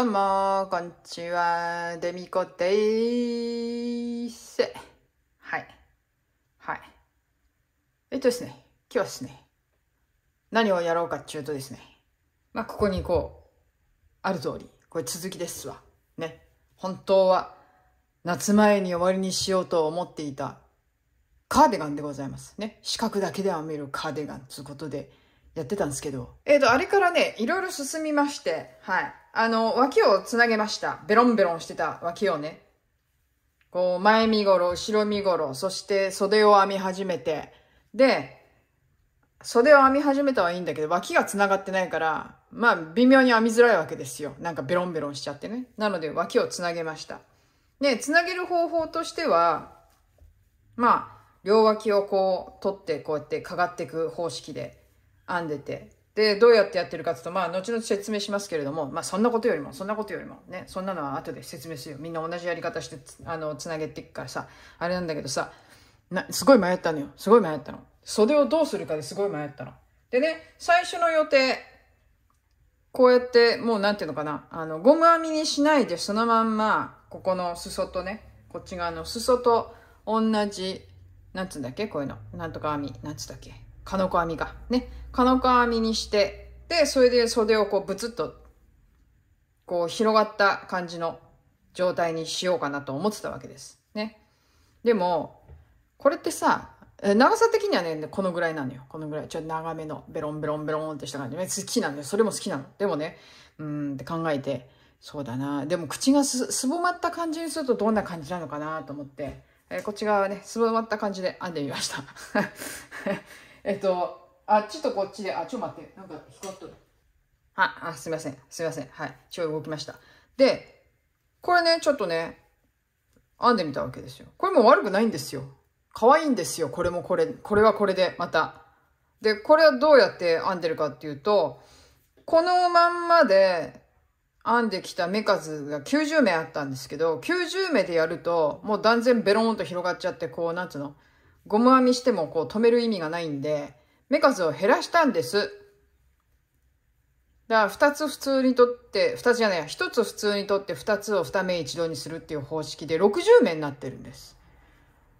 どうも、こんにちは。デミコでーす。はい。はい。えっとですね、今日はですね、何をやろうかっていうとですね、まあ、ここにこう、ある通り、これ続きですわ。ね。本当は、夏前に終わりにしようと思っていた、カーディガンでございます。ね。四角だけでは見るカーディガンということで、やってたんですけど、えっ、と、あれからね、いろいろ進みまして、はい。あの、脇をつなげました。ベロンベロンしてた脇をね。こう、前身頃、後ろ身頃、そして袖を編み始めて、で、袖を編み始めたはいいんだけど、脇が繋がってないから、まあ、微妙に編みづらいわけですよ。なんかベロンベロンしちゃってね。なので、脇をつなげました。で、繋げる方法としては、まあ、両脇をこう、取って、こうやってかがっていく方式で編んでて。で、どうやってやってるかというと、まあ、後々説明しますけれども、まあ、そんなことよりも、そんなことよりも、ね、そんなのは後で説明するよ。みんな同じやり方して、あの、つなげていくからさ、あれなんだけどさ、な、すごい迷ったのよ。すごい迷ったの。袖をどうするかですごい迷ったの。でね、最初の予定、こうやって、もうなんていうのかな、あの、ゴム編みにしないで、そのまんま、ここの裾とね、こっち側の裾と同じ、なんつうんだっけこういうの。なんとか編み、なんつうんだっけ金子編みが。ね。金子編みにして、で、それで袖をこうブツッと、こう広がった感じの状態にしようかなと思ってたわけです。ね。でも、これってさ、長さ的にはね、このぐらいなのよ。このぐらい。ちょっと長めの、ベロンベロンベロンってした感じ。好きなのよ。それも好きなの。でもね、うんって考えて、そうだな。でも口がすすぼまった感じにするとどんな感じなのかなと思って、えー、こっち側はね、すぼまった感じで編んでみました。えっと、あっちとこっちで、あ、ちょ待って、なんか光っとる。あ、あ、すいません、すいません。はい、ちょい動きました。で、これね、ちょっとね、編んでみたわけですよ。これも悪くないんですよ。可愛いんですよ。これもこれ、これはこれで、また。で、これはどうやって編んでるかっていうと、このまんまで編んできた目数が90目あったんですけど、90目でやると、もう断然ベローンと広がっちゃって、こう、なんつうの、ゴム編みしてもこう止める意味がないんで、目数を減らしたんです。だから2つ普通にとって、2つじゃない、1つ普通にとって2つを2目一度にするっていう方式で60目になってるんです。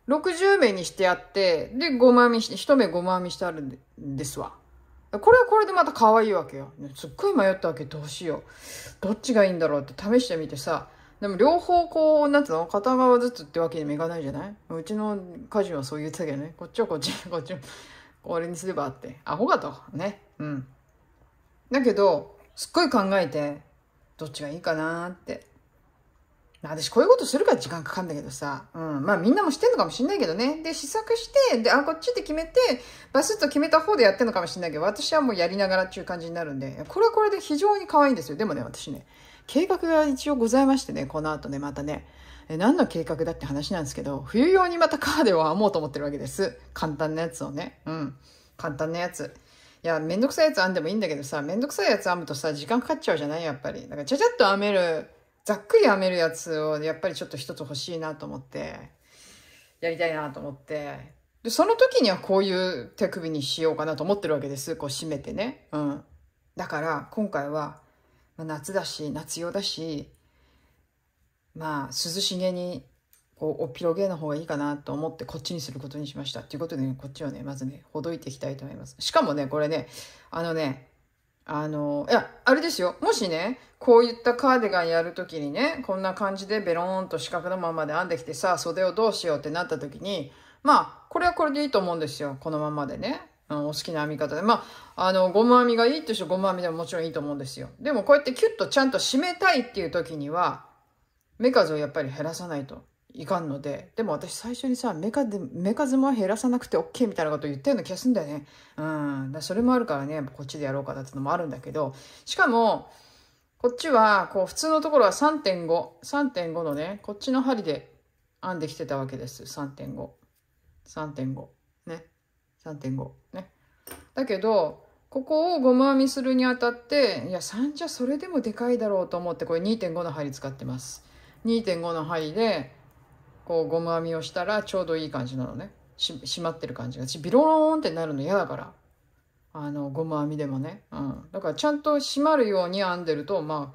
60目にしてあって、で、ゴム編みし、1目ゴム編みしてあるんですわ。これはこれでまた可愛いわけよ。すっごい迷ったわけ、どうしよう。どっちがいいんだろうって試してみてさ、でも両方こう、なんつうの片側ずつってわけにもいかないじゃないうちの家事はそう言ってたけどね。こっちはこっち、こっちは、これにすればって。アホかと。ね。うん。だけど、すっごい考えて、どっちがいいかなって。私こういうことするから時間かかんだけどさ。うん。まあみんなもしてんのかもしんないけどね。で、試作して、で、あ、こっちって決めて、バスッと決めた方でやってんのかもしんないけど、私はもうやりながらっていう感じになるんで、これはこれで非常に可愛いんですよ。でもね、私ね、計画が一応ございましてね、この後ね、またね。え何の計画だって話なんですけど、冬用にまたカーデを編もうと思ってるわけです。簡単なやつをね。うん。簡単なやつ。いや、めんどくさいやつ編んでもいいんだけどさ、めんどくさいやつ編むとさ、時間かかっちゃうじゃないやっぱり。だから、ちゃちゃっと編める、ざっくり編めるやつを、やっぱりちょっと一つ欲しいなと思って、やりたいなと思って。で、その時にはこういう手首にしようかなと思ってるわけです。こう締めてね。うん。だから、今回は、ま夏だし、夏用だし、まあ、涼しげに、こう、おっぴろげの方がいいかなと思って、こっちにすることにしました。ということで、ね、こっちをね、まずね、ほどいていきたいと思います。しかもね、これね、あのね、あの、いや、あれですよ。もしね、こういったカーディガンやるときにね、こんな感じでベローンと四角のままで編んできてさ、袖をどうしようってなったときに、まあ、これはこれでいいと思うんですよ。このままでね。あお好きな編み方で。まあ、あの、ゴム編みがいいって人ゴム編みでももちろんいいと思うんですよ。でもこうやってキュッとちゃんと締めたいっていう時には、目数をやっぱり減らさないといかんので、でも私最初にさ、目数、目数も減らさなくて OK みたいなこと言ったような気がするんだよね。うん。だそれもあるからね、こっちでやろうかなってのもあるんだけど、しかも、こっちは、こう、普通のところは3.5、3.5のね、こっちの針で編んできてたわけです。3.5。3.5。ね。3.5。だけど、ここをゴム編みするにあたって、いや、3じゃそれでもでかいだろうと思って、これ2.5の針使ってます。2.5の針で、こうゴム編みをしたらちょうどいい感じなのね。しまってる感じが。ビローンってなるの嫌だから。あの、ゴム編みでもね。うん。だからちゃんと締まるように編んでると、ま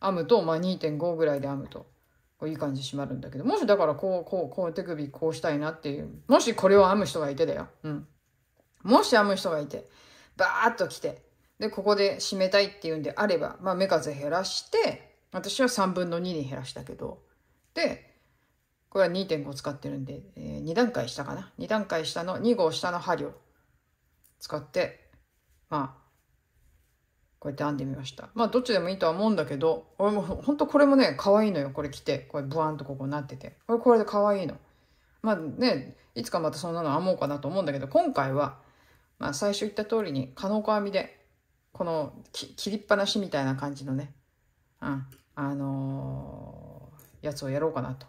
あ、編むと、まあ2.5ぐらいで編むと、こういい感じ締まるんだけど、もしだからこう、こう、こう手首こうしたいなっていう、もしこれを編む人がいてだよ。うん。もし編む人がいて、バーッと来て、で、ここで締めたいっていうんであれば、まあ、目数減らして、私は3分の2に減らしたけど、で、これは2.5使ってるんで、えー、2段階下かな。2段階下の、2号下の針を使って、まあ、こうやって編んでみました。まあ、どっちでもいいとは思うんだけど、俺もほんとこれもね、可愛いのよ。これ着て、これブワンとここなってて。これこれで可愛いの。まあね、いつかまたそんなの編もうかなと思うんだけど、今回は、まあ、最初言った通りに、加納子編みで、この切りっぱなしみたいな感じのね、うん、あのー、やつをやろうかなと。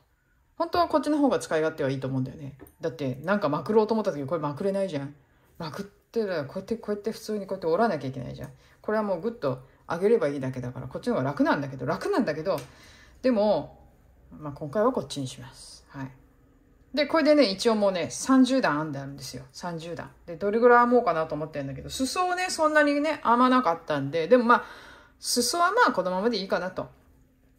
本当はこっちの方が使い勝手はいいと思うんだよね。だって、なんかまくろうと思った時、これまくれないじゃん。まくってら、こうやって、こうやって普通にこうやって折らなきゃいけないじゃん。これはもうぐっと上げればいいだけだから、こっちの方が楽なんだけど、楽なんだけど、でも、まあ、今回はこっちにします。はい。で、これでね、一応もうね、30段編んであるんですよ。30段。で、どれぐらい編もうかなと思ってるんだけど、裾をね、そんなにね、編まなかったんで、でもまあ、裾はまあ、このままでいいかなと。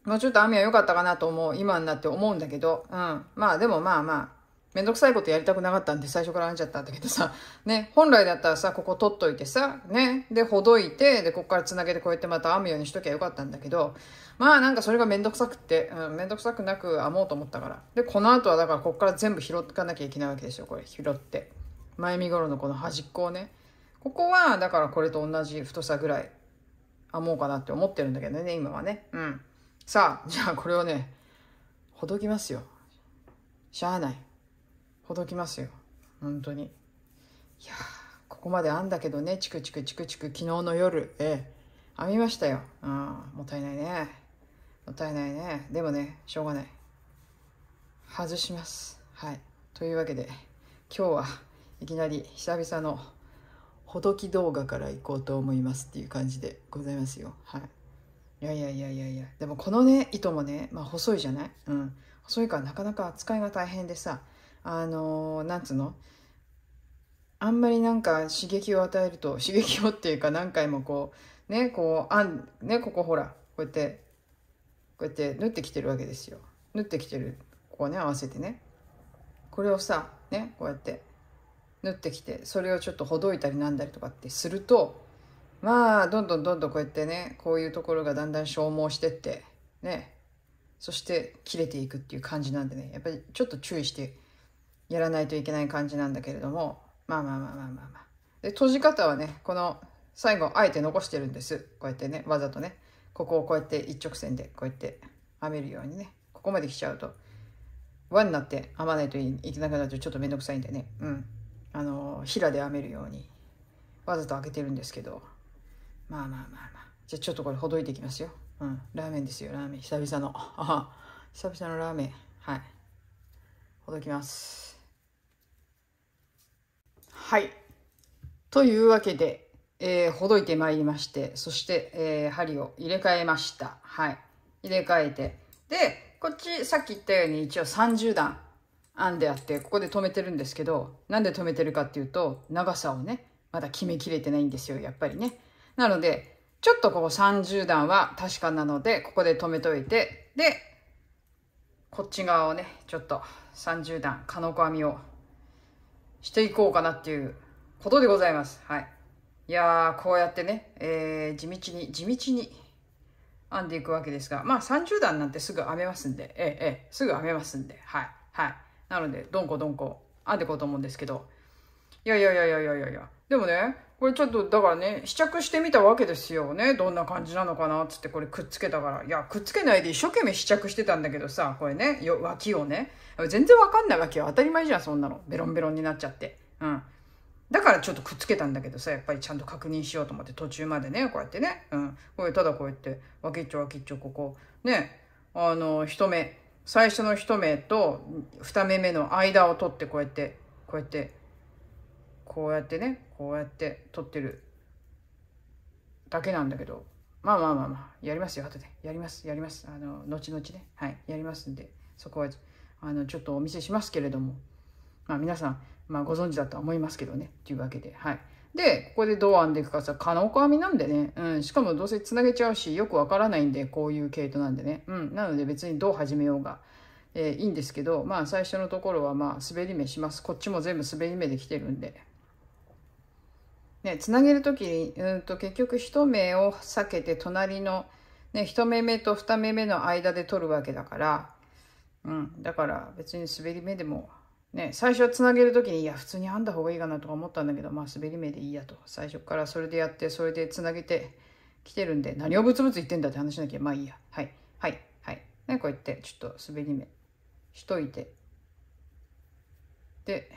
もうちょっと編みは良かったかなと思う、今になって思うんだけど、うん。まあ、でもまあまあ、めんどくさいことやりたくなかったんで最初から編んじゃったんだけどさ、ね、本来だったらさ、ここ取っといてさ、ね、で、ほどいて、で、ここから繋げてこうやってまた編むようにしときゃよかったんだけど、まあなんかそれがめんどくさくって、うん、めんどくさくなく編もうと思ったから。で、この後はだからここから全部拾ってかなきゃいけないわけですよ、これ、拾って。前身頃のこの端っこをね。ここは、だからこれと同じ太さぐらい編もうかなって思ってるんだけどね、今はね。うん。さあ、じゃあこれをね、ほどきますよ。しゃあない。届きますよ本当にいやここまであんだけどねチクチクチクチク昨日の夜ええ編みましたよ、うん、もったいないねもったいないねでもねしょうがない外しますはいというわけで今日はいきなり久々のほどき動画から行こうと思いますっていう感じでございますよはいいやいやいやいやいやでもこのね糸もね、まあ、細いじゃない、うん、細いからなかなか扱いが大変でさあのなんつうのあんまりなんか刺激を与えると刺激をっていうか何回もこうねこうあんねここほらこうやってこうやって縫ってきてるわけですよ縫ってきてるここね合わせてねこれをさねこうやって縫ってきてそれをちょっとほどいたりなんだりとかってするとまあどんどんどんどんこうやってねこういうところがだんだん消耗してってねそして切れていくっていう感じなんでねやっぱりちょっと注意してやらないといけない感じなんだけれども、まあまあまあまあまあまあ。で、閉じ方はね、この最後、あえて残してるんです。こうやってね、わざとね、ここをこうやって一直線で、こうやって編めるようにね、ここまで来ちゃうと、輪になって編まないといけなくなるとちょっとめんどくさいんでね、うん。あの、平で編めるように、わざと開けてるんですけど、まあまあまあまあ。じゃあちょっとこれほどいていきますよ。うん。ラーメンですよ、ラーメン。久々の。あ久々のラーメン。はい。ほどきます。はい。というわけで、えー、ほどいてまいりまして、そして、えー、針を入れ替えました。はい。入れ替えて。で、こっち、さっき言ったように一応30段編んであって、ここで止めてるんですけど、なんで止めてるかっていうと、長さをね、まだ決めきれてないんですよ、やっぱりね。なので、ちょっとここ30段は確かなので、ここで止めといて、で、こっち側をね、ちょっと30段、かのこ編みをしていこうかなっていうことでございます。はい。いやー、こうやってね、えー、地道に、地道に編んでいくわけですが、まあ30段なんてすぐ編めますんで、ええ、ええ、すぐ編めますんで、はい。はい。なので、どんこどんこ編んでいこうと思うんですけど、いやいやいやいやいやいや、でもね、これちょっとだからね試着してみたわけですよねどんな感じなのかなっつってこれくっつけたからいやくっつけないで一生懸命試着してたんだけどさこれねよ脇をね全然わかんないわけよ当たり前じゃんそんなのベロンベロンになっちゃってうんだからちょっとくっつけたんだけどさやっぱりちゃんと確認しようと思って途中までねこうやってねうんこれただこうやって脇っちょ脇っちょここねあの一目最初の一目と二目目の間を取ってこうやってこうやってこうやってねこうやって撮ってるだけなんだけどまあまあまあまあやりますよ後でやりますやりますあの後々ねはいやりますんでそこはあのちょっとお見せしますけれどもまあ皆さん、まあ、ご存知だとは思いますけどねというわけではいでここでどう編んでいくかさ可能か編みなんでね、うん、しかもどうせつなげちゃうしよくわからないんでこういう系統なんでね、うん、なので別にどう始めようがえー、いいんですけど、まあ最初のところはまあ滑り目します。こっちも全部滑り目できてるんで。ね、つなげる時にうんと結局1目を避けて隣の、ね、1目目と2目目の間で取るわけだから、うん、だから別に滑り目でも、ね、最初はつなげる時にいや普通に編んだ方がいいかなとか思ったんだけどまあ滑り目でいいやと最初からそれでやってそれでつなげてきてるんで何をブツブツ言ってんだって話しなきゃまあいいやはいはいはい、ね、こうやってちょっと滑り目しといてで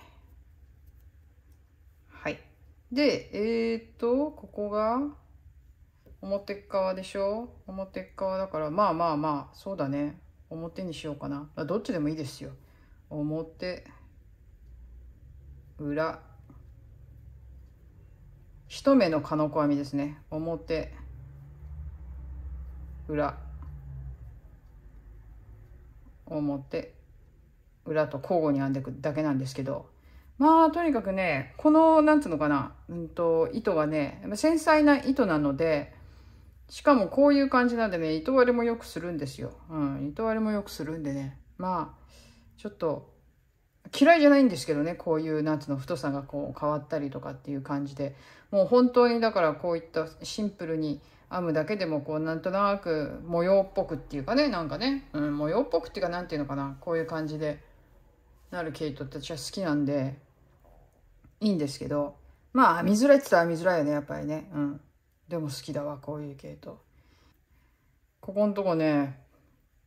で、えー、っと、ここが、表側でしょ表側だから、まあまあまあ、そうだね。表にしようかな。どっちでもいいですよ。表、裏。一目の鹿の子編みですね。表、裏。表、裏と交互に編んでいくだけなんですけど。まあ、とにかくね、この、なんつうのかな、うんと、糸はね、繊細な糸なので、しかもこういう感じなんでね、糸割れもよくするんですよ。うん、糸割れもよくするんでね。まあ、ちょっと、嫌いじゃないんですけどね、こういう、なんつうの、太さがこう変わったりとかっていう感じで、もう本当にだからこういったシンプルに編むだけでも、こう、なんとなく模様っぽくっていうかね、なんかね、うん、模様っぽくっていうか、なんていうのかな、こういう感じでなる毛糸って私は好きなんで、いいんですけど、まあ見づらいって言ったら見づらいよね、やっぱりね。うん。でも好きだわ、こういう系統。ここのとこね、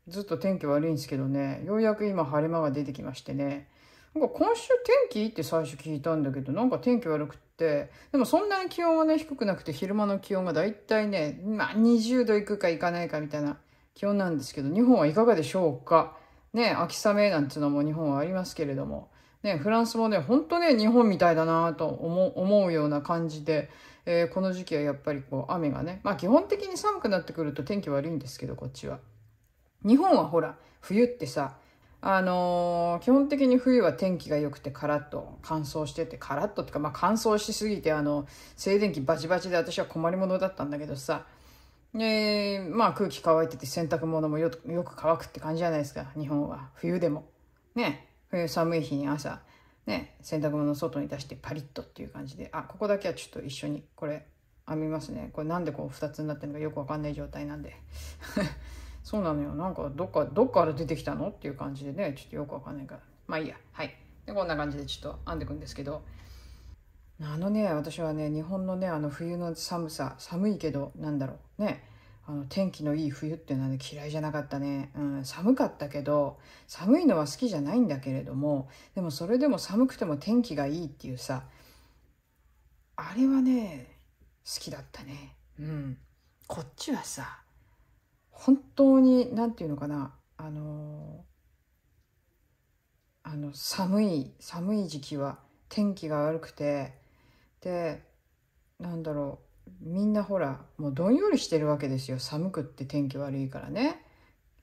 ずっと天気悪いんですけどね、ようやく今晴れ間が出てきましてね、なんか今週天気って最初聞いたんだけど、なんか天気悪くって、でもそんなに気温はね、低くなくて昼間の気温がだいたいね、まあ20度いくかいかないかみたいな気温なんですけど、日本はいかがでしょうかね、秋雨なんていうのも日本はありますけれども、ね、フランスもね、本当ね、日本みたいだなと思うような感じで、えー、この時期はやっぱりこう雨がね、まあ基本的に寒くなってくると天気悪いんですけど、こっちは。日本はほら、冬ってさ、あのー、基本的に冬は天気が良くてカラッと乾燥してて、カラッとってか、まあ乾燥しすぎて、あの、静電気バチバチで私は困りものだったんだけどさ、えー、まあ空気乾いてて洗濯物もよく乾くって感じじゃないですか、日本は。冬でも。ね。冬寒い日に朝、ね、洗濯物外に出してパリッとっていう感じで、あ、ここだけはちょっと一緒にこれ編みますね。これなんでこう2つになってるのかよくわかんない状態なんで。そうなのよ。なんかどっか、どっから出てきたのっていう感じでね、ちょっとよくわかんないから。まあいいや。はい。で、こんな感じでちょっと編んでいくんですけど、あのね、私はね、日本のね、あの冬の寒さ、寒いけど、なんだろう。ね、あの天気のいい冬っていうのは、ね、嫌いじゃなかったね、うん、寒かったけど寒いのは好きじゃないんだけれどもでもそれでも寒くても天気がいいっていうさあれはね好きだったねうんこっちはさ本当に何て言うのかなあのあの寒い寒い時期は天気が悪くてでなんだろうみんなほらもうどんよりしてるわけですよ寒くって天気悪いからね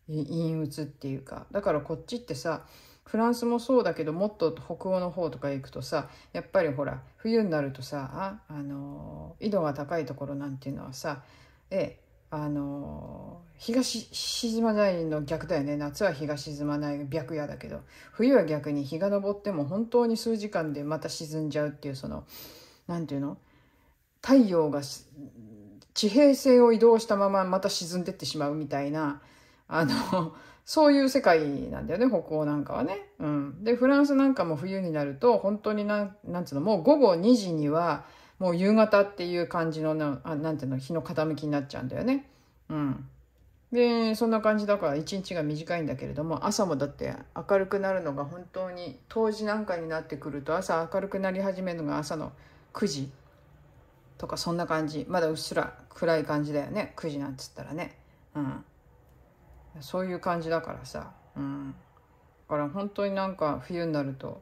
陰鬱っていうかだからこっちってさフランスもそうだけどもっと北欧の方とか行くとさやっぱりほら冬になるとさあ、あのー、緯度が高いところなんていうのはさええあのー、日が沈まないの逆だよね夏は日が沈まない白夜だけど冬は逆に日が昇っても本当に数時間でまた沈んじゃうっていうその何て言うの太陽が地平線を移動したまままた沈んでってしまうみたいな、あの、そういう世界なんだよね、北欧なんかはね。うん。で、フランスなんかも冬になると、本当になん、なんつうの、もう午後2時には、もう夕方っていう感じのな、あなんていうの、日の傾きになっちゃうんだよね。うん。で、そんな感じだから、一日が短いんだけれども、朝もだって明るくなるのが本当に、冬至なんかになってくると、朝明るくなり始めるのが朝の9時。とかそんな感じまだうっすら暗い感じだよね9時なんつったらねうんそういう感じだからさうんだから本当になんか冬になると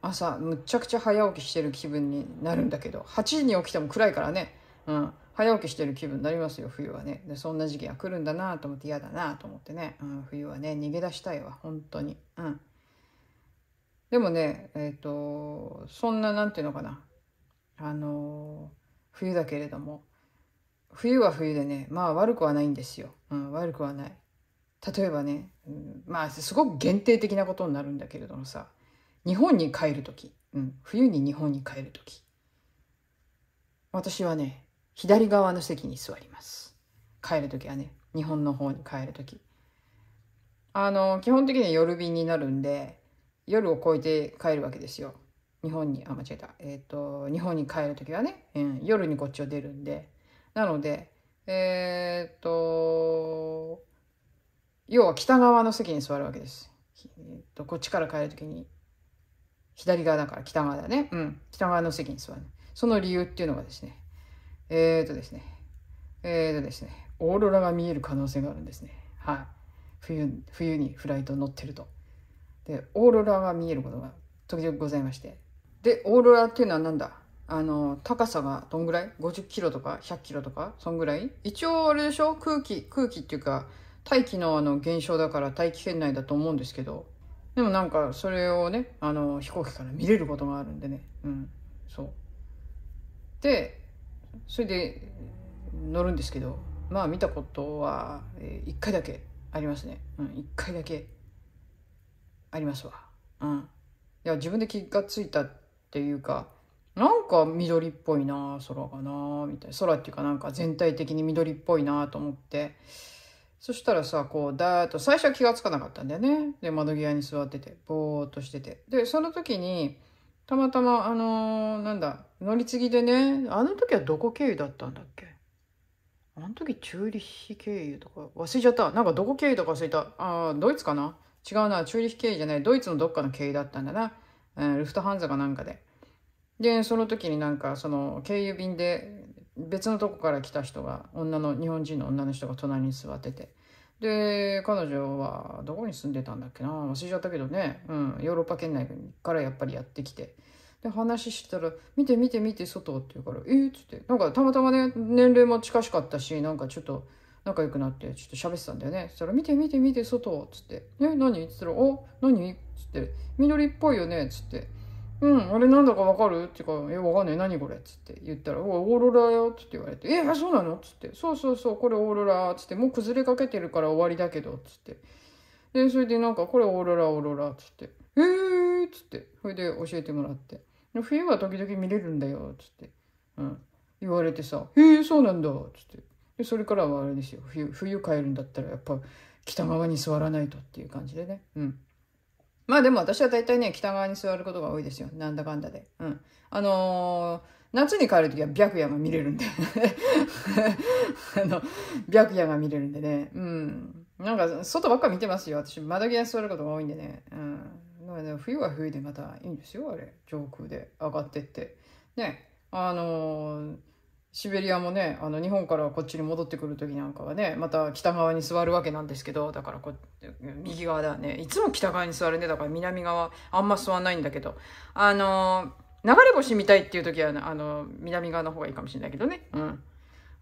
朝むっちゃくちゃ早起きしてる気分になるんだけど8時に起きても暗いからねうん早起きしてる気分になりますよ冬はねでそんな時期が来るんだなと思って嫌だなと思ってね、うん、冬はね逃げ出したいわ本当にうんでもねえっ、ー、とそんな何ていうのかなあのー冬だけれども、冬は冬でね、まあ悪くはないんですよ。うん、悪くはない。例えばね、うん、まあすごく限定的なことになるんだけれどもさ、日本に帰る時、うん、冬に日本に帰る時。私はね、左側の席に座ります。帰る時はね、日本の方に帰る時。あの、基本的には夜便になるんで、夜を越えて帰るわけですよ。日本にあ間違えたえっ、ー、と日本に帰る時はね、うん、夜にこっちを出るんでなのでえっ、ー、と要は北側の席に座るわけです、えーと、こっちから帰る時に左側だから北側だねうん北側の席に座るその理由っていうのがですねえっ、ー、とですねえっ、とですねオーロラが見える可能性があるんですねはい冬冬にフライト乗ってるとでオーロラが見えることが時々ございましてで、オーロラっていうのは何だあの、高さがどんぐらい ?50 キロとか100キロとかそんぐらい一応あれでしょ空気、空気っていうか、大気のあの現象だから大気圏内だと思うんですけど、でもなんかそれをね、あの、飛行機から見れることがあるんでね。うん、そう。で、それで乗るんですけど、まあ見たことは、えー、1回だけありますね。うん、1回だけありますわ。うん。いや、自分で気が付いたっていうか、なんか緑っぽいな空がなみたいな。空っていうかなんか全体的に緑っぽいなと思って。そしたらさ、こう、だーっと、最初は気がつかなかったんだよね。で、窓際に座ってて、ぼーっとしてて。で、その時に、たまたま、あのー、なんだ、乗り継ぎでね、あの時はどこ経由だったんだっけあの時、チューリッヒ経由とか、忘れちゃった。なんかどこ経由とか忘れた。ああ、ドイツかな違うな、チューリッヒ経由じゃない、ドイツのどっかの経由だったんだな。えー、ルフトハンザかなんかで。で、その時になんか、その、経由便で、別のとこから来た人が、女の、日本人の女の人が隣に座ってて。で、彼女は、どこに住んでたんだっけな忘れちゃったけどね、うん、ヨーロッパ圏内からやっぱりやってきて。で、話したら、見て見て見て、外って言うから、えー、っつって、なんかたまたまね、年齢も近しかったし、なんかちょっと、仲良くなってちょっと喋ってたんだよね。そしたら、見て見て見て、外つって。え、何っつったら、お何つって、緑っぽいよねつって。うん、あれなんだかわかるって言うかえ、わかんない。何これつって言ったら、おオーロラよつって言われて、え、そうなのつって、そうそうそう、これオーロラつって、もう崩れかけてるから終わりだけど、つって。で、それでなんか、これオーロラ、オーロラつって、えーつって、それで教えてもらって。冬は時々見れるんだよ、つって、うん、言われてさ、へえ、そうなんだ、つって。でそれからはあれですよ冬冬帰るんだったらやっぱ北側に座らないとっていう感じでねうんまあでも私は大体ね北側に座ることが多いですよなんだかんだでうんあのー夏に帰るときは白夜が見れるんで あの、白夜が見れるんでね。うん。なんか、外ばっか見てますよ。私、窓際に座ることが多いんでね。うん。ね、冬は冬でまたいいんですよ、あれ。上空で上がってって。ね。あのーシベリアもね、あの、日本からこっちに戻ってくる時なんかはね、また北側に座るわけなんですけど、だからこ、右側だね。いつも北側に座るね。だから南側、あんま座んないんだけど。あの、流れ星見たいっていう時は、あの、南側の方がいいかもしれないけどね。うん。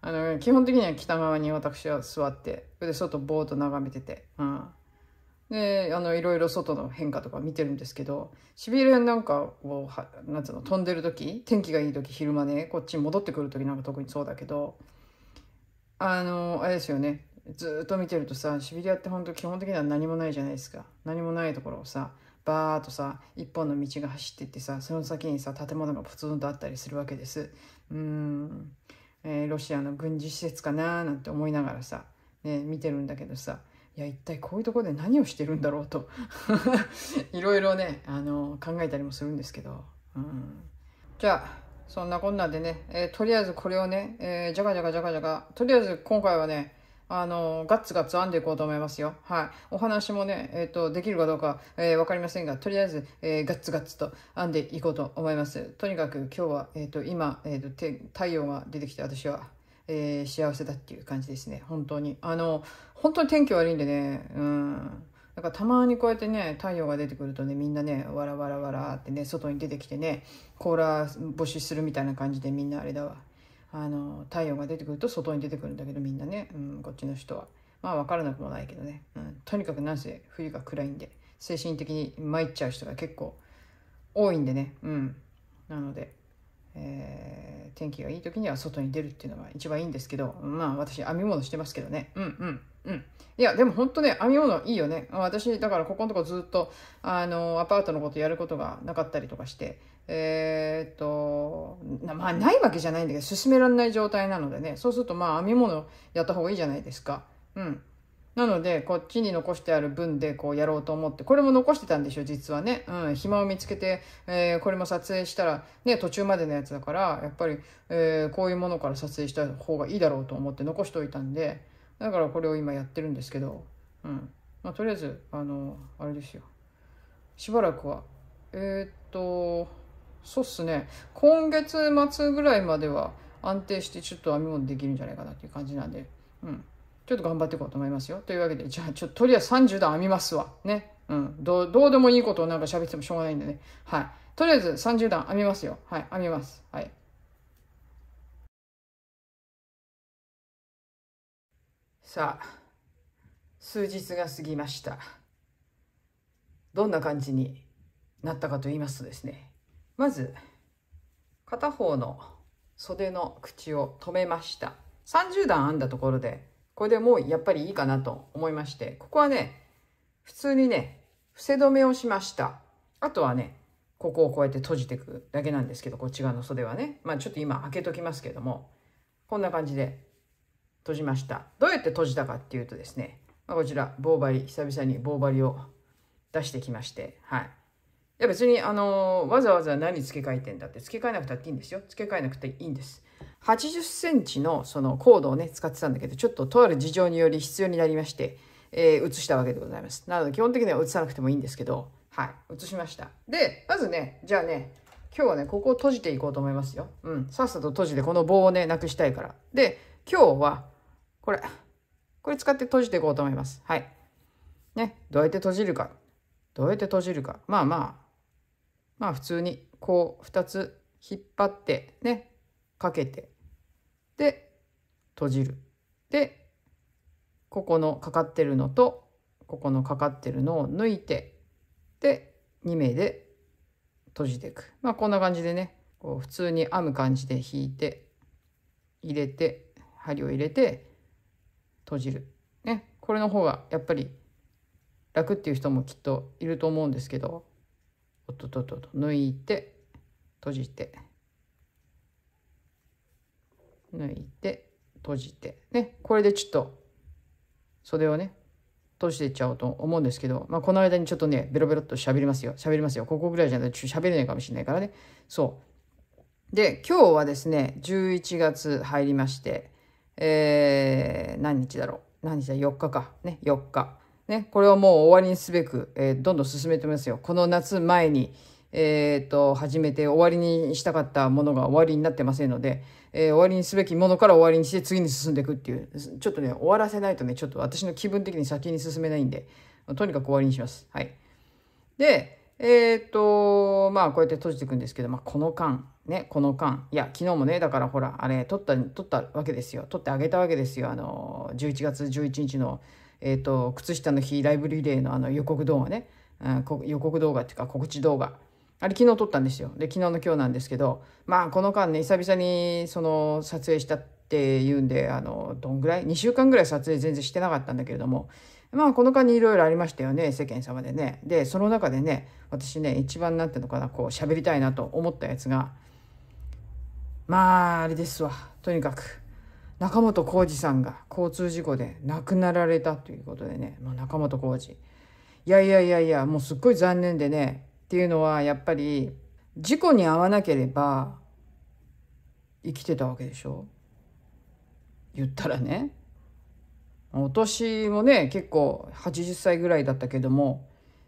あの、基本的には北側に私は座って、それで外ぼーっと眺めてて。うん。で、あの、いろいろ外の変化とか見てるんですけど、シしびれなんかを、なんつうの、飛んでる時、天気がいい時、昼間ね、こっちに戻ってくる時なんか特にそうだけど、あの、あれですよね、ずっと見てるとさ、シビリアって本当基本的には何もないじゃないですか。何もないところをさ、バーッとさ、一本の道が走っていってさ、その先にさ、建物がポツンとあったりするわけです。うん、えー、ロシアの軍事施設かなーなんて思いながらさ、ね、見てるんだけどさ、いや一体こういうとこで何をしてるんだろうと いろいろねあの考えたりもするんですけど、うん、じゃあそんなこんなでね、えー、とりあえずこれをね、えー、じゃがじゃがじゃがじゃがとりあえず今回はねあの、ガッツガッツ編んでいこうと思いますよ。はい。お話もね、えっ、ー、と、できるかどうか、えー、わかりませんが、とりあえず、えー、ガッツガッツと編んでいこうと思います。とにかく今日は、えっ、ー、と、今、えっ、と、太陽が出てきて、私はえー、幸せだっていう感じですね。本当に。あの、本当に天気悪いんでね、うん。だからたまにこうやってね、太陽が出てくるとね、みんなね、わらわらわらってね、外に出てきてね、コーラ募集するみたいな感じでみんなあれだわ。あの、太陽が出てくると外に出てくるんだけどみんなね、うん、こっちの人は。まあ分からなくもないけどね。うん、とにかくなんせ冬が暗いんで、精神的に参っちゃう人が結構多いんでね。うん。なので。えー、天気がいい時には外に出るっていうのが一番いいんですけど、まあ私編み物してますけどね。うんうんうん。いや、でも本当ね、編み物いいよね。私、だからここのとこずっと、あの、アパートのことやることがなかったりとかして、えー、っと、まあないわけじゃないんだけど、進められない状態なのでね、そうするとまあ編み物やった方がいいじゃないですか。うん。なので、こっちに残してある分でこうやろうと思って、これも残してたんでしょ、実はね。うん、暇を見つけて、えー、これも撮影したら、ね、途中までのやつだから、やっぱり、えー、こういうものから撮影した方がいいだろうと思って残しておいたんで、だからこれを今やってるんですけど、うん。まあ、とりあえず、あの、あれですよ。しばらくは、えー、っと、そうっすね。今月末ぐらいまでは安定してちょっと編み物できるんじゃないかなっていう感じなんで、うん。ちょっと頑張っていこうと思いますよ。というわけで、じゃあ、ちょっととりあえず30段編みますわ。ね。うん。どう、どうでもいいことをなんか喋ってもしょうがないんでね。はい。とりあえず30段編みますよ。はい。編みます。はい。さあ、数日が過ぎました。どんな感じになったかと言いますとですね、まず、片方の袖の口を留めました。30段編んだところで、これでもうやっぱりいいかなと思いまして、ここはね、普通にね、伏せ止めをしました。あとはね、ここをこうやって閉じていくだけなんですけど、こっち側の袖はね。まあちょっと今開けときますけども、こんな感じで閉じました。どうやって閉じたかっていうとですね、まあ、こちら棒針、久々に棒針を出してきまして、はい。いや別に、あのー、わざわざ何付け替えてんだって付け替えなくたっていいんですよ。付け替えなくていいんです。80センチのそのコードをね、使ってたんだけど、ちょっととある事情により必要になりまして、えー、移したわけでございます。なので、基本的には移さなくてもいいんですけど、はい、移しました。で、まずね、じゃあね、今日はね、ここを閉じていこうと思いますよ。うん、さっさと閉じて、この棒をね、なくしたいから。で、今日は、これ、これ使って閉じていこうと思います。はい。ね、どうやって閉じるか。どうやって閉じるか。まあまあ、まあ普通に、こう、2つ引っ張って、ね、かけて、で、閉じる。で、ここのかかってるのと、ここのかかってるのを抜いて、で、2目で閉じていく。まあ、こんな感じでね、こう普通に編む感じで引いて、入れて、針を入れて、閉じる。ね、これの方がやっぱり楽っていう人もきっといると思うんですけど、おっとっとっと抜いて、閉じて、抜いて閉じてねこれでちょっと袖をね閉じていっちゃおうと思うんですけど、まあ、この間にちょっとねベロベロっと喋りますよ喋りますよここぐらいじゃないと喋れないかもしれないからねそうで今日はですね11月入りましてえー、何日だろう何日だ4日かね4日ねこれはもう終わりにすべく、えー、どんどん進めてますよこの夏前にえーと、と始めて終わりにしたかったものが終わりになってませんので、えー、終わりにすべきものから終わりにして次に進んでいくっていう、ちょっとね、終わらせないとね、ちょっと私の気分的に先に進めないんで、とにかく終わりにします。はい。で、えー、っと、まあ、こうやって閉じていくんですけど、まあ、この間、ね、この間、いや、昨日もね、だからほら、あれ、撮った、撮ったわけですよ。取ってあげたわけですよ。あの、11月11日の、えー、っと、靴下の日ライブリレーのあの予告動画ね、うん、予告動画っていうか告知動画。あれ昨日撮ったんですよ。で、昨日の今日なんですけど、まあこの間ね、久々にその撮影したっていうんで、あの、どんぐらい ?2 週間ぐらい撮影全然してなかったんだけれども、まあこの間にいろいろありましたよね、世間様でね。で、その中でね、私ね、一番なんていうのかな、こう喋りたいなと思ったやつが、まああれですわ、とにかく。中本浩二さんが交通事故で亡くなられたということでね、まあ、中本浩二いやいやいやいやもうすっごい残念でねっていうのはやっぱり事故に遭わなければ生きてたわけでしょ言ったらねお年もね結構80歳ぐらいだったけども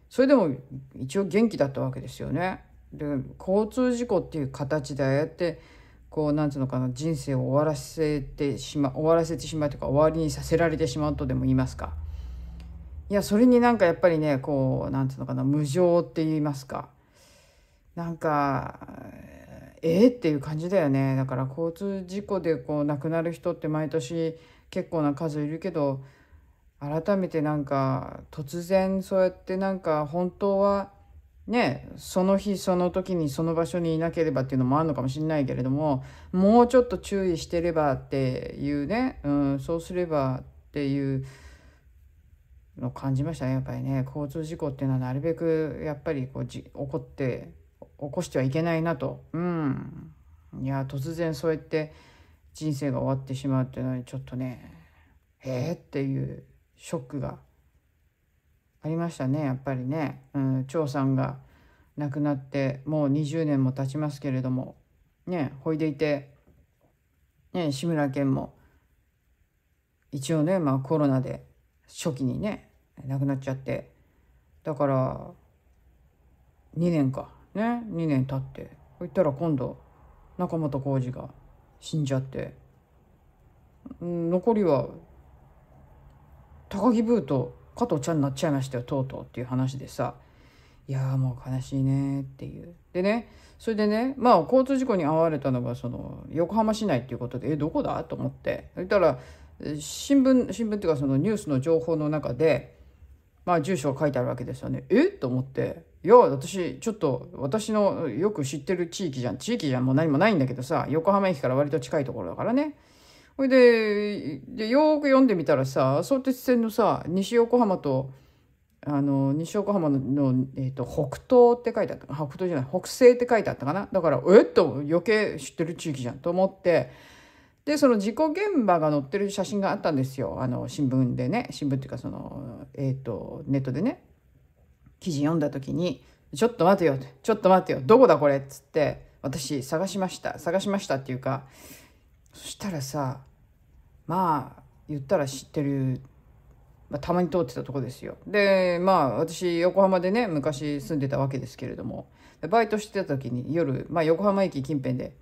それでも一応元気だったわけですよね。で交通事故っていう形でああやってこうなんつうのかな人生を終わらせてしま終わらせてしまうというか終わりにさせられてしまうとでも言いますか。いやそれになんかやっぱりねこうなんていうのかな無情って言いますかなんかええー、っていう感じだよねだから交通事故でこう亡くなる人って毎年結構な数いるけど改めてなんか突然そうやってなんか本当はねその日その時にその場所にいなければっていうのもあるのかもしれないけれどももうちょっと注意してればっていうね、うん、そうすればっていう。の感じましたねやっぱりね交通事故っていうのはなるべくやっぱりこうじ起こって起こしてはいけないなとうんいや突然そうやって人生が終わってしまうっていうのはちょっとねえっていうショックがありましたねやっぱりね、うん、長さんが亡くなってもう20年も経ちますけれどもねほいでいて、ね、志村けんも一応ね、まあ、コロナで初期にね亡くなっちゃってだから2年かね2年経ってそしたら今度仲本工事が死んじゃって残りは高木ブーと加藤ちゃんになっちゃいましたよとうとうっていう話でさいやもう悲しいねっていうでねそれでねまあ交通事故に遭われたのがその横浜市内っていうことでえどこだと思ってそしたら新聞新聞っていうかそのニュースの情報の中でまあ、住所が書いてあるわけですよね。えと思って。いや、私、ちょっと、私のよく知ってる地域じゃん。地域じゃん、もう何もないんだけどさ、横浜駅から割と近いところだからね。ほいで、でよーく読んでみたらさ、相鉄線のさ、西横浜と、あの、西横浜の、えーと、と北東って書いてあった。北東じゃない、北西って書いてあったかな。だから、えっと、余計知ってる地域じゃんと思って、でその事故現場が載ってる写真があったんですよあの新聞でね新聞っていうかその、えーと、ネットでね記事読んだ時に「ちょっと待てよ」ちょっと待てよどこだこれ」っつって私探しました探しましたっていうかそしたらさまあ言ったら知ってる、まあ、たまに通ってたとこですよでまあ私横浜でね昔住んでたわけですけれどもバイトしてた時に夜、まあ、横浜駅近辺で。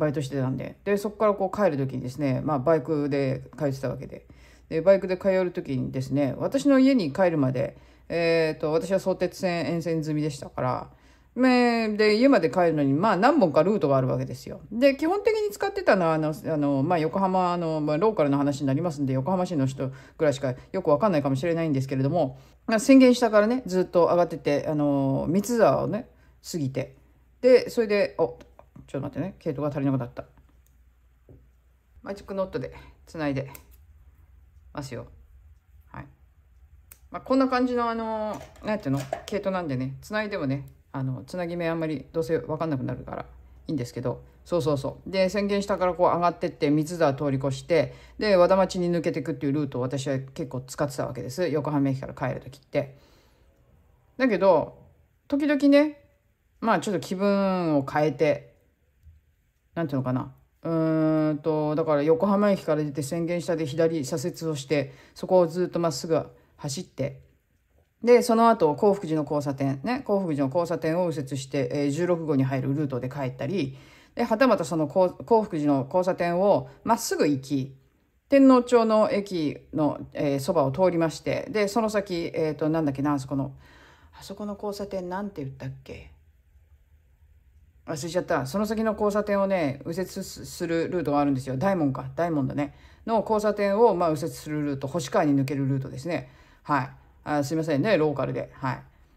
バイトしてたんででそこからこう帰る時にですね、まあ、バイクで通ってたわけででバイクで通る時にですね私の家に帰るまで、えーと、私は相鉄線沿線済みでしたから。で家まで帰るのに、まあ、何本かルートがあるわけですよ。で基本的に使ってたのはあのあの、まあ、横浜の、まあ、ローカルの話になりますんで横浜市の人ぐらいしかよく分かんないかもしれないんですけれども宣言したからねずっと上がっててあの三ツ沢をね過ぎてでそれで「おちょっと待ってね毛糸が足りなくなったマジックノットでつないでますよはい、まあ、こんな感じのあの何ていうの毛糸なんでねつないでもねあのつなぎ目あんまりどうせ分かんなくなるからいいんですけどそうそうそうで宣言下からこう上がってって三津沢通り越してで和田町に抜けていくっていうルートを私は結構使ってたわけです横浜駅から帰る時って。だけど時々ねまあちょっと気分を変えてんていうのかなうーんとだから横浜駅から出て宣言下で左左折をしてそこをずっとまっすぐ走ってでその後興福寺の交差点ね興福寺の交差点を右折して、えー、16号に入るルートで帰ったりではたまたその興福寺の交差点をまっすぐ行き天皇町の駅のそば、えー、を通りましてでその先、えーとなんだっけなあそこのあそこの交差点なんて言ったっけ忘れちゃった。その先の交差点をね、右折するルートがあるんですよ。大門か。大門だね。の交差点を、まあ、右折するルート。星川に抜けるルートですね。はい。あすいませんね。ローカルで。は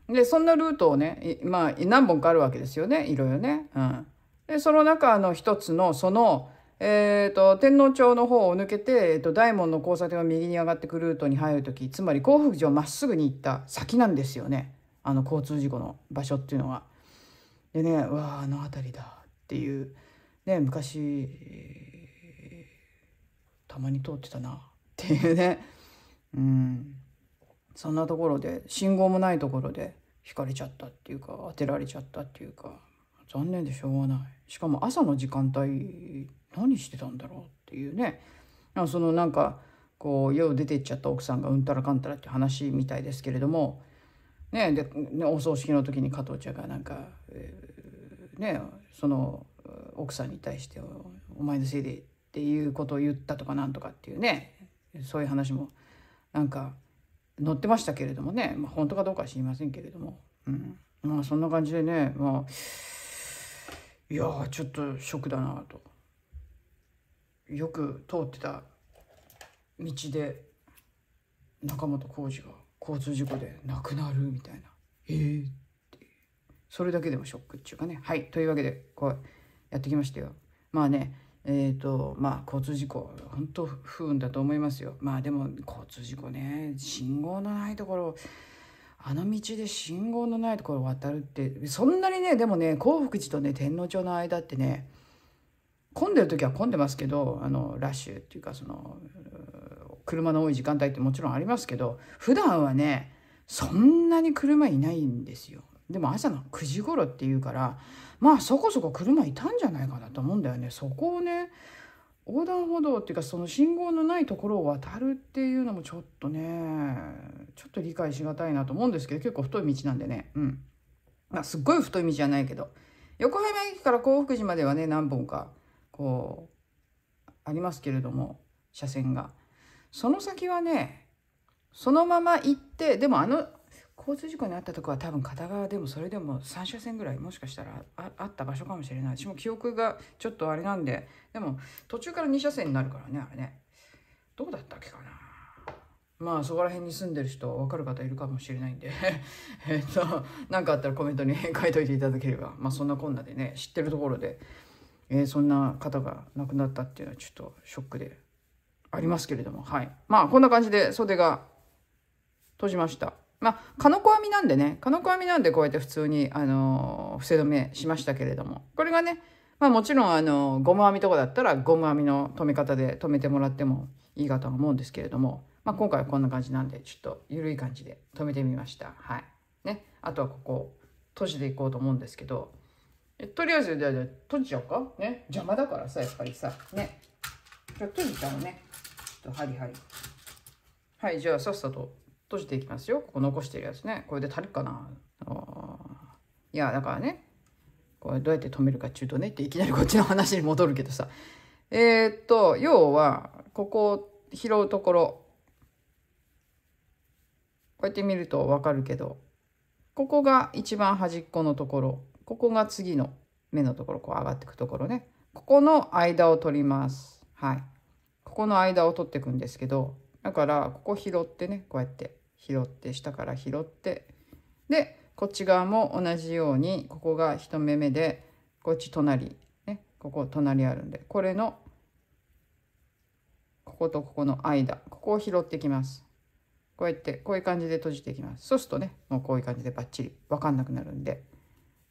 い。で、そんなルートをね、まあ、何本かあるわけですよね。いろいろね。うん。で、その中の一つの、その、えーと、天皇町の方を抜けて、えーと、大門の交差点を右に上がってくルートに入る時つまり興福寺をまっすぐに行った先なんですよねあの交通事故の場所っていうのは。でねわあの辺りだっていう、ね、昔、えー、たまに通ってたなっていうね、うん、そんなところで信号もないところで引かれちゃったっていうか当てられちゃったっていうか残念でしょうがない。しかも朝の時間帯何してたんだろうっていうねそのなんかこうよう出てっちゃった奥さんがうんたらかんたらって話みたいですけれどもねでお葬式の時に加藤茶がなんか、えねその奥さんに対して「お前のせいで」っていうことを言ったとかなんとかっていうねそういう話もなんか載ってましたけれどもね、まあ、本当かどうかは知りませんけれども、うん、まあそんな感じでね、まあ、いやちょっとショックだなと。よく通ってた道で中本浩二が交通事故で亡くなるみたいな。えーそれだけでもショックっちゅうかね。はい。というわけで、こうやってきましたよ。まあね、えっ、ー、と、まあ、交通事故、本当不運だと思いますよ。まあでも、交通事故ね、信号のないところ、あの道で信号のないところを渡るって、そんなにね、でもね、幸福寺とね、天皇町の間ってね、混んでる時は混んでますけど、あの、ラッシュっていうか、その、車の多い時間帯ってもちろんありますけど、普段はね、そんなに車いないんですよ。でも朝の9時頃って言うからまあそこそこ車いたんじゃないかなと思うんだよねそこをね横断歩道っていうかその信号のないところを渡るっていうのもちょっとねちょっと理解しがたいなと思うんですけど結構太い道なんでねうん、まあ、すっごい太い道じゃないけど横浜駅から幸福寺まではね何本かこうありますけれども車線がその先はねそのまま行ってでもあの交通事故に遭ったとこは多分片側でもそれでも3車線ぐらいもしかしたらあった場所かもしれない私も記憶がちょっとあれなんででも途中から2車線になるからねあれねどうだったっけかなまあそこら辺に住んでる人分かる方いるかもしれないんで えっと何かあったらコメントに書いといていただければまあそんなこんなでね知ってるところで、えー、そんな方が亡くなったっていうのはちょっとショックでありますけれどもはいまあこんな感じで袖が閉じました。まあ、かのこ編みなんでね、かのこ編みなんでこうやって普通に、あのー、伏せ止めしましたけれども、これがね、まあもちろん、あのー、ゴム編みとかだったら、ゴム編みの止め方で止めてもらってもいいかと思うんですけれども、まあ今回はこんな感じなんで、ちょっと緩い感じで止めてみました。はい。ね。あとはここ、閉じていこうと思うんですけど、えとりあえず、じゃあ、閉じちゃおうか。ね。邪魔だからさ、やっぱりさ。ね。じゃ閉じたのね。ちょっと、ハリハリ。はい、じゃあ、さっさと閉じていきますよ。ここ残してるやつね。これで足るかないや、だからね、これどうやって止めるか中途ねっていきなりこっちの話に戻るけどさ。えー、っと、要は、ここを拾うところ。こうやって見るとわかるけど、ここが一番端っこのところ。ここが次の目のところ、こう上がっていくところね。ここの間を取ります。はい。ここの間を取っていくんですけど、だから、ここ拾ってね、こうやって。拾って下から拾ってでこっち側も同じようにここが1目目でこっち隣ねここ隣あるんでこれのこことここの間ここを拾ってきますこうやってこういう感じで閉じていきますそうするとねもうこういう感じでバッチリ分かんなくなるんで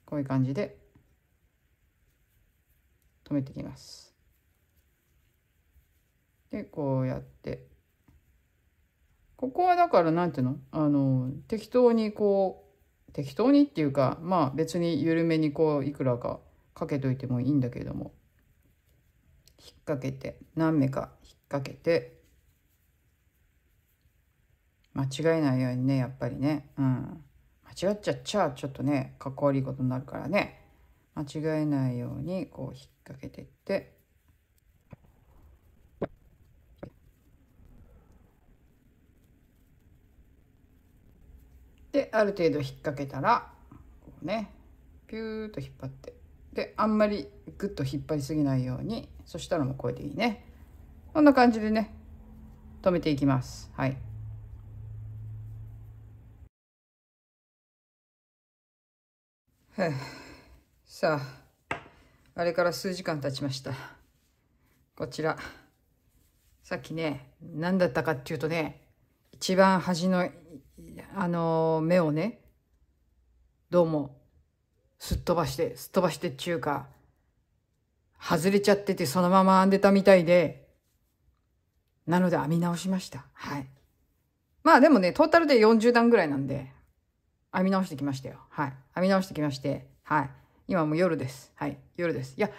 こういう感じで留めていきますでこうやってここはだから何ていうのあの適当にこう適当にっていうかまあ別に緩めにこういくらかかけといてもいいんだけれども引っ掛けて何目か引っ掛けて間違えないようにねやっぱりねうん間違っちゃっちゃちょっとねかっこ悪いことになるからね間違えないようにこう引っ掛けてって。である程度引っ掛けたらこうねピューッと引っ張ってであんまりグッと引っ張りすぎないようにそしたらもうこれでいいねこんな感じでね止めていきますはいさああれから数時間経ちましたこちらさっきね何だったかっていうとね一番端のあの、目をね、どうも、すっ飛ばして、すっ飛ばしてっちゅうか、外れちゃっててそのまま編んでたみたいで、なので編み直しました。はい。まあでもね、トータルで40段ぐらいなんで、編み直してきましたよ。はい。編み直してきまして、はい。今もう夜です。はい。夜です。いや、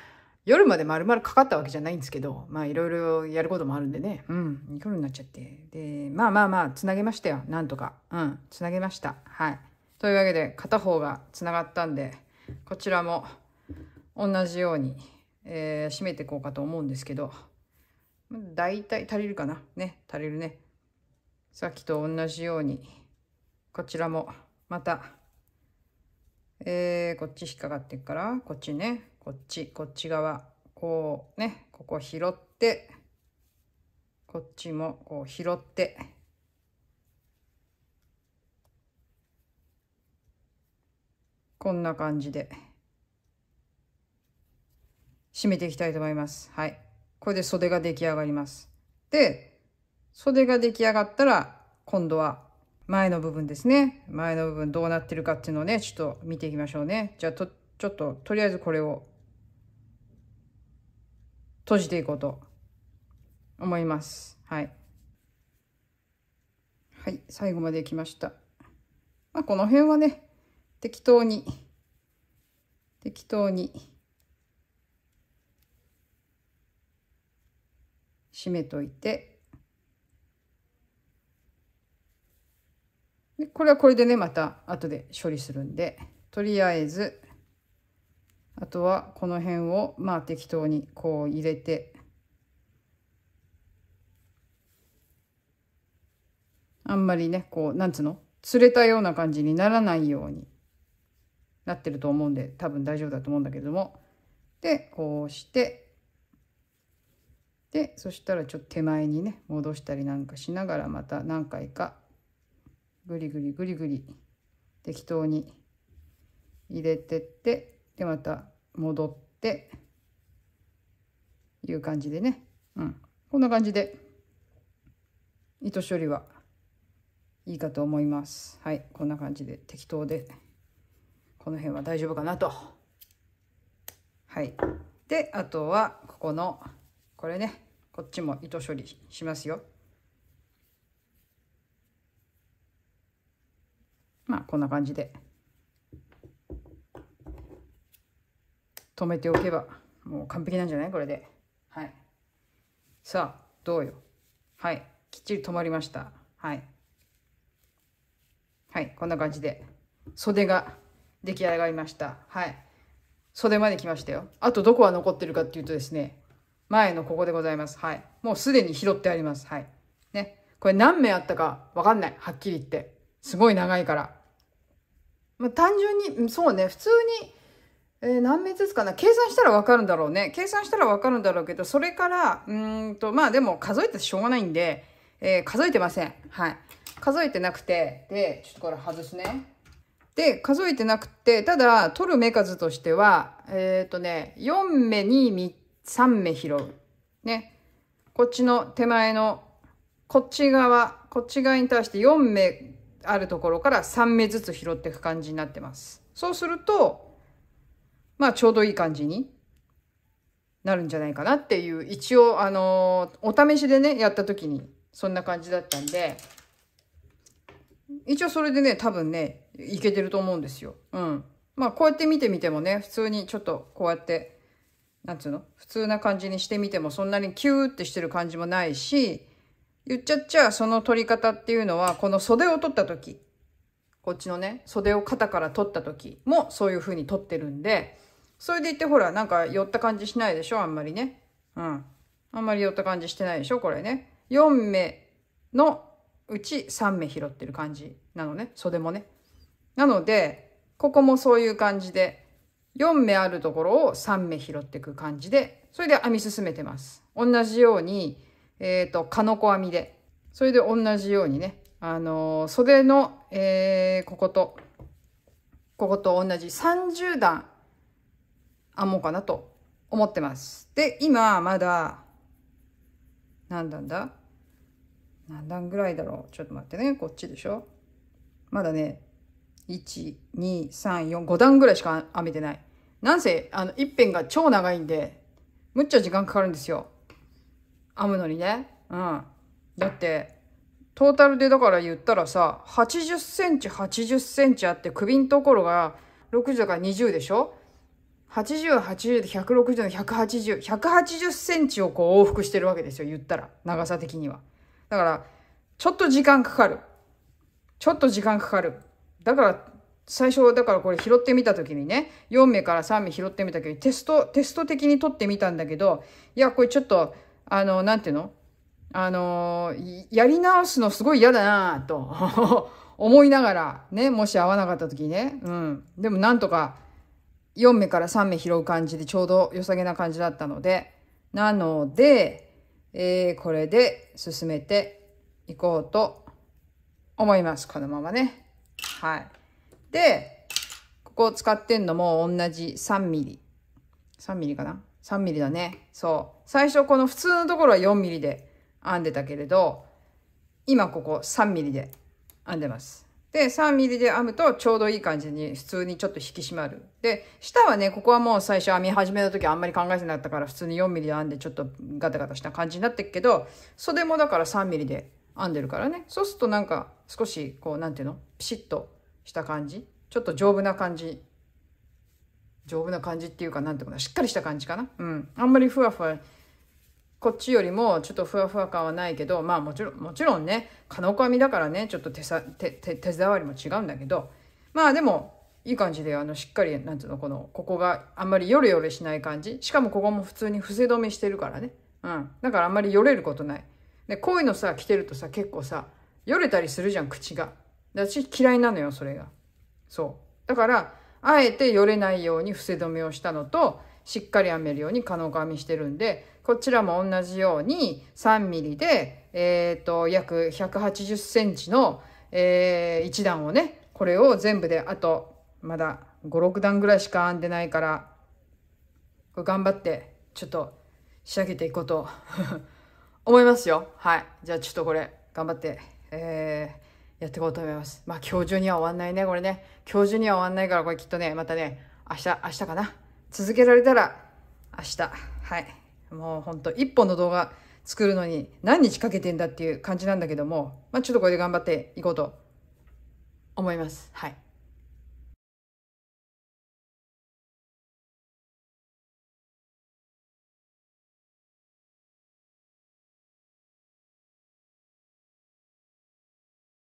夜まで丸々かかったわけじゃないんですけど、まあいろいろやることもあるんでね、うん、夜になっちゃって。で、まあまあまあ、つなげましたよ、なんとか。うん、つなげました。はい。というわけで、片方がつながったんで、こちらも同じように、えー、締めていこうかと思うんですけど、だいたい足りるかなね、足りるね。さっきと同じように、こちらもまた、えー、こっち引っかかってから、こっちね、こっち、こっち側、こうね、ここ拾って、こっちもこう拾って、こんな感じで、締めていきたいと思います。はい。これで袖が出来上がります。で、袖が出来上がったら、今度は前の部分ですね。前の部分どうなってるかっていうのをね、ちょっと見ていきましょうね。じゃあ、と、ちょっと、とりあえずこれを閉じていこうと思います。はい。はい、最後まで来ました。まあ、この辺はね、適当に、適当に、締めといて、でこれはこれでね、また後で処理するんで、とりあえず、あとはこの辺をまあ適当にこう入れてあんまりねこうなんつうの釣れたような感じにならないようになってると思うんで多分大丈夫だと思うんだけれどもでこうしてでそしたらちょっと手前にね戻したりなんかしながらまた何回かぐりぐりぐりぐり適当に入れてってでまた戻っていう感じでね、うん、こんな感じで糸処理はいいかと思いますはいこんな感じで適当でこの辺は大丈夫かなとはいであとはここのこれねこっちも糸処理しますよまあこんな感じで。止めておけばもう完璧なんじゃないこれではいさあどうよはいきっちり止まりましたはいはいこんな感じで袖が出来上がりましたはい袖まで来ましたよあとどこが残ってるかっていうとですね前のここでございますはいもうすでに拾ってありますはいねこれ何名あったかわかんないはっきり言ってすごい長いからまあ単純にそうね普通にえー、何名ずつかな計算したらわかるんだろうね。計算したらわかるんだろうけど、それから、うんと、まあでも数えてしょうがないんで、えー、数えてません。はい。数えてなくて、で、ちょっとこれ外すね。で、数えてなくて、ただ、取る目数としては、えっ、ー、とね、4目に3目拾う。ね。こっちの手前の、こっち側、こっち側に対して4目あるところから3目ずつ拾っていく感じになってます。そうすると、まあちょうどいい感じになるんじゃないかなっていう、一応あの、お試しでね、やった時にそんな感じだったんで、一応それでね、多分ね、いけてると思うんですよ。うん。まあこうやって見てみてもね、普通にちょっとこうやって、なんつうの普通な感じにしてみてもそんなにキューってしてる感じもないし、言っちゃっちゃその取り方っていうのは、この袖を取った時、こっちのね、袖を肩から取った時もそういう風に取ってるんで、それでいてほら、なんか寄った感じしないでしょあんまりね。うん。あんまり寄った感じしてないでしょこれね。4目のうち3目拾ってる感じなのね。袖もね。なので、ここもそういう感じで、4目あるところを3目拾っていく感じで、それで編み進めてます。同じように、えっ、ー、と、かのこ編みで、それで同じようにね、あのー、袖の、えー、ここと、ここと同じ30段編もうかなと思ってます。で、今まだ、何段だ何段ぐらいだろうちょっと待ってね。こっちでしょまだね、1、2、3、4、5段ぐらいしか編めてない。なんせ、あの、一辺が超長いんで、むっちゃ時間かかるんですよ。編むのにね。うん。だって、トータルでだから言ったらさ、80センチ、80センチあって、首のところが60だから20でしょ80、80で160の180、180センチをこう往復してるわけですよ、言ったら。長さ的には。だから、ちょっと時間かかる。ちょっと時間かかる。だから、最初、だからこれ拾ってみた時にね、4名から3名拾ってみたけど、テスト、テスト的に取ってみたんだけど、いや、これちょっと、あの、なんていうのあの、やり直すのすごい嫌だなと思いながら、ね、もし合わなかった時ね、うん。でもなんとか、4目から3目拾う感じでちょうど良さげな感じだったので、なので、えー、これで進めていこうと思います。このままね。はい。で、ここを使ってんのも同じ3ミリ。3ミリかな ?3 ミリだね。そう。最初この普通のところは4ミリで編んでたけれど、今ここ3ミリで編んでます。で、3ミリで編むとちょうどいい感じに普通にちょっと引き締まる。で、下はね、ここはもう最初編み始めた時あんまり考えてなかったから普通に4ミリで編んでちょっとガタガタした感じになってるけど、袖もだから3ミリで編んでるからね。そうするとなんか少しこう、なんていうのピシッとした感じ。ちょっと丈夫な感じ。丈夫な感じっていうか、なんていうかな。しっかりした感じかな。うん。あんまりふわふわこっちよりもちょっとふわふわ感はないけどまあもちろんもちろんね金子編みだからねちょっと手さ手手手触りも違うんだけどまあでもいい感じであのしっかりなんていうのこのここがあんまりヨレヨレしない感じしかもここも普通に伏せ止めしてるからねうんだからあんまりよれることないでこういうのさ着てるとさ結構さヨれたりするじゃん口が私嫌いなのよそれがそうだからあえてよれないように伏せ止めをしたのとしっかり編めるように可能が編みしてるんでこちらも同じように3ミリで、えっ、ー、と、約180センチの、えー、1段をね、これを全部で、あと、まだ5、6段ぐらいしか編んでないから、頑張って、ちょっと仕上げていこうと 思いますよ。はい。じゃあちょっとこれ、頑張って、えー、やっていこうと思います。まあ、今日中には終わんないね、これね。今日中には終わんないから、これきっとね、またね、明日、明日かな。続けられたら、明日、はい。もうほんと1本の動画作るのに何日かけてんだっていう感じなんだけども、まあ、ちょっとこれで頑張っていこうと思います。はい。